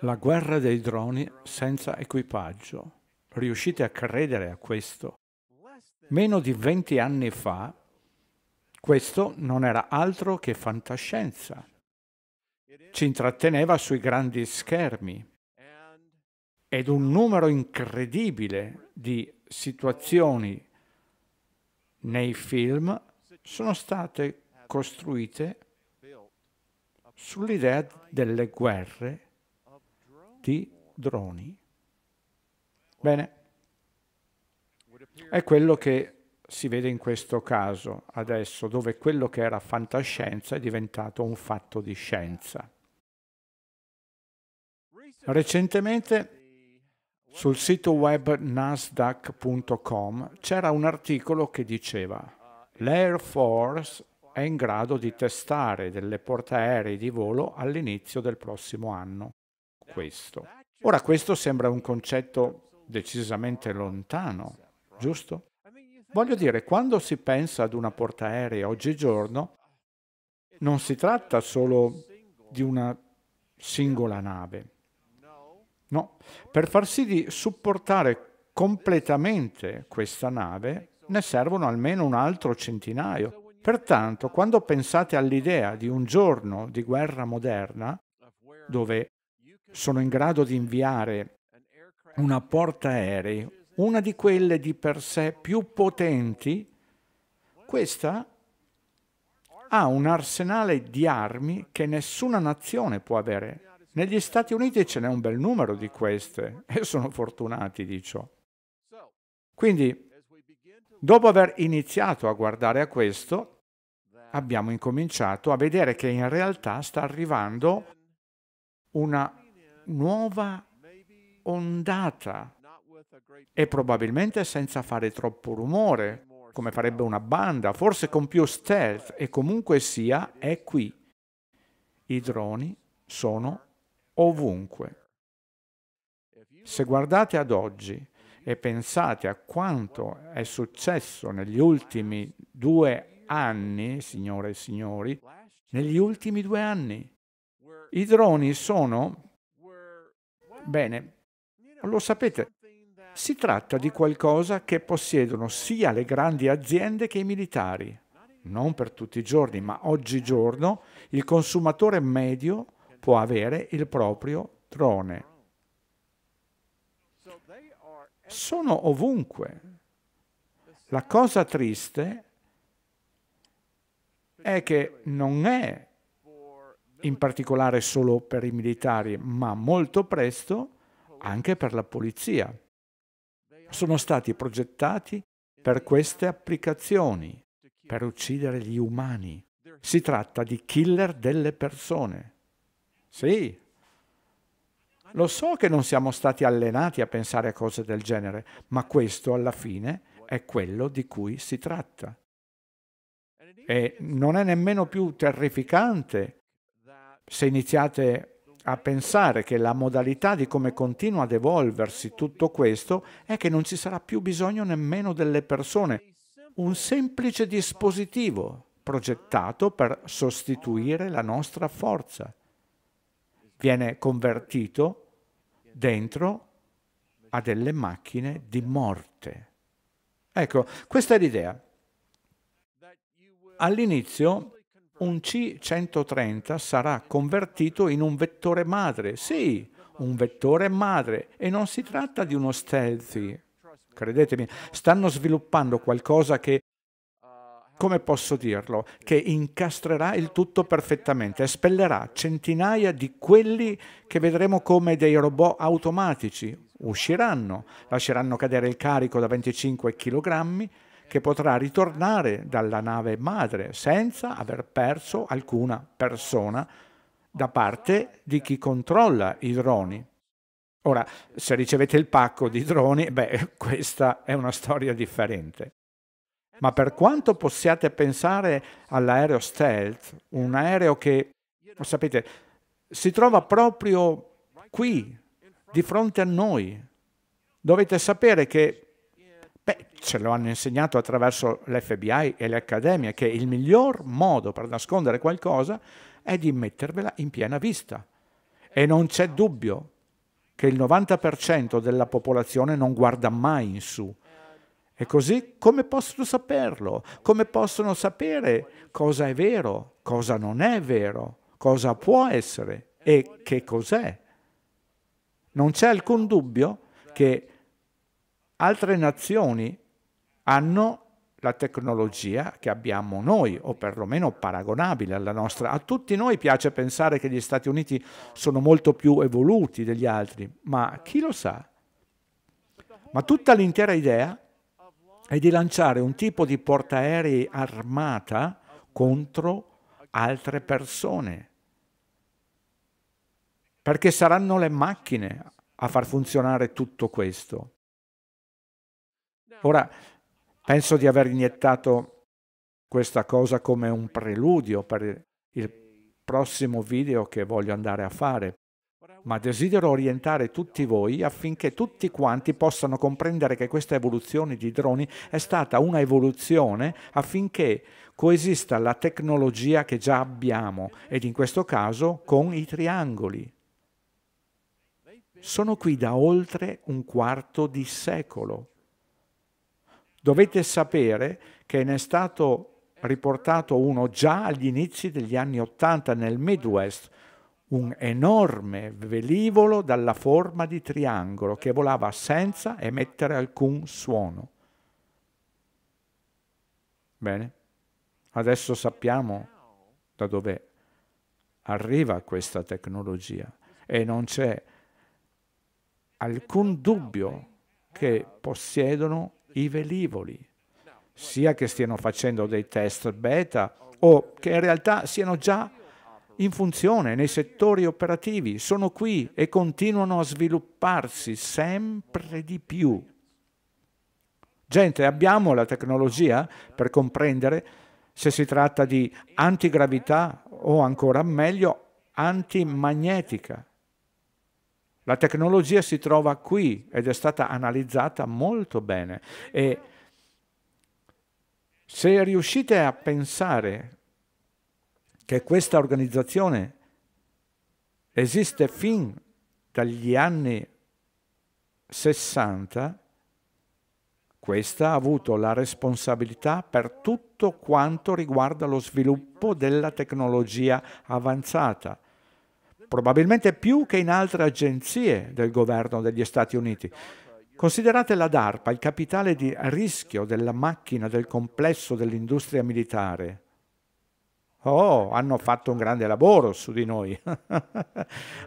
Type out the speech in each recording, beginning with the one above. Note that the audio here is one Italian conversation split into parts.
la guerra dei droni senza equipaggio. Riuscite a credere a questo? Meno di 20 anni fa, questo non era altro che fantascienza. Ci intratteneva sui grandi schermi ed un numero incredibile di situazioni nei film sono state costruite sull'idea delle guerre cosiddetti droni. Bene, è quello che si vede in questo caso adesso, dove quello che era fantascienza è diventato un fatto di scienza. Recentemente sul sito web nasdaq.com c'era un articolo che diceva l'Air Force è in grado di testare delle portaerei di volo all'inizio del prossimo anno questo. Ora questo sembra un concetto decisamente lontano, giusto? Voglio dire, quando si pensa ad una portaerei oggigiorno, non si tratta solo di una singola nave. No, per far sì di supportare completamente questa nave ne servono almeno un altro centinaio. Pertanto, quando pensate all'idea di un giorno di guerra moderna, dove sono in grado di inviare una portaerei, una di quelle di per sé più potenti, questa ha un arsenale di armi che nessuna nazione può avere. Negli Stati Uniti ce n'è un bel numero di queste e sono fortunati di ciò. Quindi, dopo aver iniziato a guardare a questo, abbiamo incominciato a vedere che in realtà sta arrivando una nuova ondata e probabilmente senza fare troppo rumore, come farebbe una banda, forse con più stealth e comunque sia è qui. I droni sono ovunque. Se guardate ad oggi e pensate a quanto è successo negli ultimi due anni, signore e signori, negli ultimi due anni, i droni sono Bene, lo sapete, si tratta di qualcosa che possiedono sia le grandi aziende che i militari. Non per tutti i giorni, ma oggigiorno il consumatore medio può avere il proprio drone. Sono ovunque. La cosa triste è che non è in particolare solo per i militari, ma molto presto anche per la polizia. Sono stati progettati per queste applicazioni, per uccidere gli umani. Si tratta di killer delle persone. Sì. Lo so che non siamo stati allenati a pensare a cose del genere, ma questo alla fine è quello di cui si tratta. E non è nemmeno più terrificante se iniziate a pensare che la modalità di come continua ad evolversi tutto questo è che non ci sarà più bisogno nemmeno delle persone. Un semplice dispositivo progettato per sostituire la nostra forza. Viene convertito dentro a delle macchine di morte. Ecco, questa è l'idea. All'inizio un C130 sarà convertito in un vettore madre. Sì, un vettore madre. E non si tratta di uno stealthy. Credetemi, stanno sviluppando qualcosa che come posso dirlo, che incastrerà il tutto perfettamente, espellerà centinaia di quelli che vedremo come dei robot automatici. Usciranno, lasceranno cadere il carico da 25 kg che potrà ritornare dalla nave madre senza aver perso alcuna persona da parte di chi controlla i droni. Ora, se ricevete il pacco di droni, beh, questa è una storia differente. Ma per quanto possiate pensare all'aereo stealth, un aereo che, sapete, si trova proprio qui, di fronte a noi, dovete sapere che Beh, ce lo hanno insegnato attraverso l'FBI e le accademie che il miglior modo per nascondere qualcosa è di mettervela in piena vista. E non c'è dubbio che il 90% della popolazione non guarda mai in su. E così come possono saperlo? Come possono sapere cosa è vero, cosa non è vero, cosa può essere e che cos'è? Non c'è alcun dubbio che altre nazioni hanno la tecnologia che abbiamo noi, o perlomeno paragonabile alla nostra. A tutti noi piace pensare che gli Stati Uniti sono molto più evoluti degli altri, ma chi lo sa? Ma tutta l'intera idea è di lanciare un tipo di portaerei armata contro altre persone, perché saranno le macchine a far funzionare tutto questo. Ora, penso di aver iniettato questa cosa come un preludio per il prossimo video che voglio andare a fare, ma desidero orientare tutti voi affinché tutti quanti possano comprendere che questa evoluzione di droni è stata una evoluzione affinché coesista la tecnologia che già abbiamo ed in questo caso con i triangoli. Sono qui da oltre un quarto di secolo Dovete sapere che ne è stato riportato uno già agli inizi degli anni Ottanta nel Midwest, un enorme velivolo dalla forma di triangolo che volava senza emettere alcun suono. Bene, adesso sappiamo da dove arriva questa tecnologia e non c'è alcun dubbio che possiedono i velivoli, sia che stiano facendo dei test beta o che in realtà siano già in funzione nei settori operativi, sono qui e continuano a svilupparsi sempre di più. Gente, abbiamo la tecnologia per comprendere se si tratta di antigravità o ancora meglio antimagnetica. La tecnologia si trova qui ed è stata analizzata molto bene e se riuscite a pensare che questa organizzazione esiste fin dagli anni 60, questa ha avuto la responsabilità per tutto quanto riguarda lo sviluppo della tecnologia avanzata probabilmente più che in altre agenzie del governo degli Stati Uniti. Considerate la DARPA il capitale di rischio della macchina del complesso dell'industria militare. Oh, hanno fatto un grande lavoro su di noi.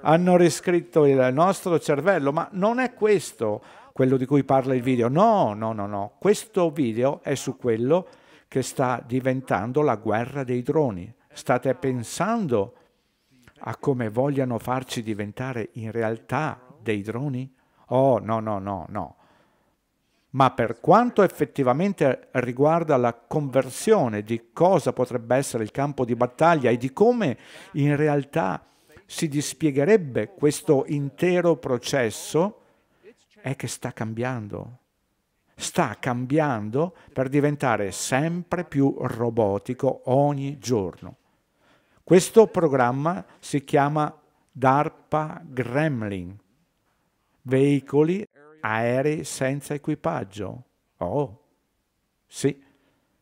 hanno riscritto il nostro cervello, ma non è questo quello di cui parla il video. No, no, no, no. Questo video è su quello che sta diventando la guerra dei droni. State pensando a come vogliano farci diventare in realtà dei droni? Oh no, no, no, no. Ma per quanto effettivamente riguarda la conversione di cosa potrebbe essere il campo di battaglia e di come in realtà si dispiegherebbe questo intero processo, è che sta cambiando. Sta cambiando per diventare sempre più robotico ogni giorno. Questo programma si chiama DARPA Gremlin, veicoli aerei senza equipaggio. Oh, sì,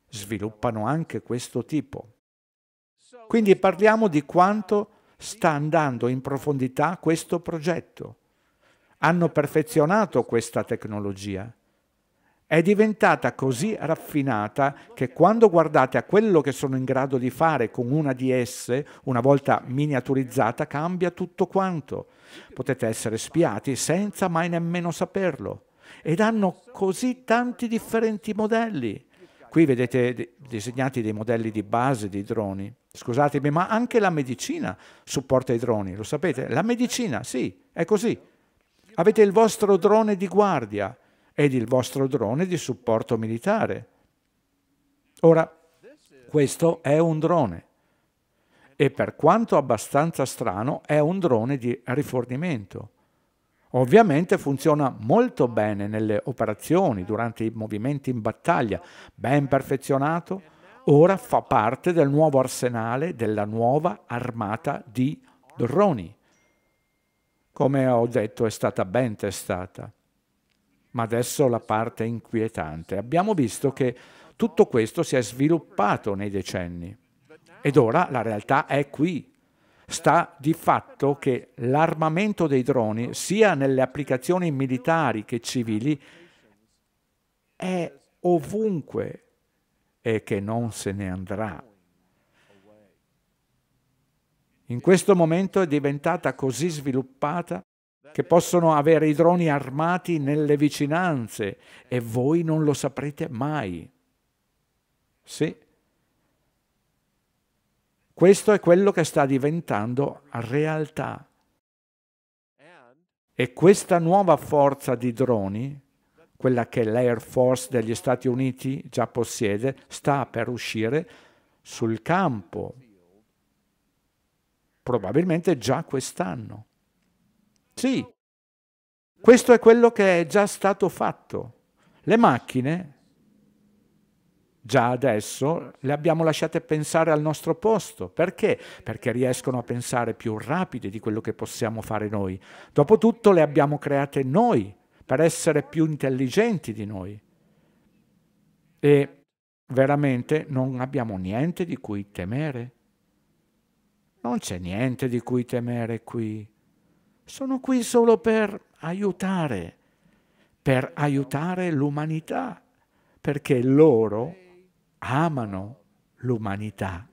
sviluppano anche questo tipo. Quindi parliamo di quanto sta andando in profondità questo progetto. Hanno perfezionato questa tecnologia è diventata così raffinata che quando guardate a quello che sono in grado di fare con una di esse, una volta miniaturizzata, cambia tutto quanto. Potete essere spiati senza mai nemmeno saperlo. Ed hanno così tanti differenti modelli. Qui vedete disegnati dei modelli di base di droni. Scusatemi, ma anche la medicina supporta i droni, lo sapete? La medicina, sì, è così. Avete il vostro drone di guardia, ed il vostro drone di supporto militare. Ora, questo è un drone e per quanto abbastanza strano è un drone di rifornimento. Ovviamente funziona molto bene nelle operazioni, durante i movimenti in battaglia, ben perfezionato, ora fa parte del nuovo arsenale della nuova armata di droni. Come ho detto è stata ben testata. Ma adesso la parte inquietante. Abbiamo visto che tutto questo si è sviluppato nei decenni ed ora la realtà è qui. Sta di fatto che l'armamento dei droni, sia nelle applicazioni militari che civili, è ovunque e che non se ne andrà. In questo momento è diventata così sviluppata che possono avere i droni armati nelle vicinanze e voi non lo saprete mai. Sì. Questo è quello che sta diventando realtà. E questa nuova forza di droni, quella che l'Air Force degli Stati Uniti già possiede, sta per uscire sul campo, probabilmente già quest'anno. Sì, questo è quello che è già stato fatto. Le macchine, già adesso, le abbiamo lasciate pensare al nostro posto. Perché? Perché riescono a pensare più rapide di quello che possiamo fare noi. Dopotutto le abbiamo create noi, per essere più intelligenti di noi. E veramente non abbiamo niente di cui temere. Non c'è niente di cui temere qui. Sono qui solo per aiutare, per aiutare l'umanità, perché loro amano l'umanità.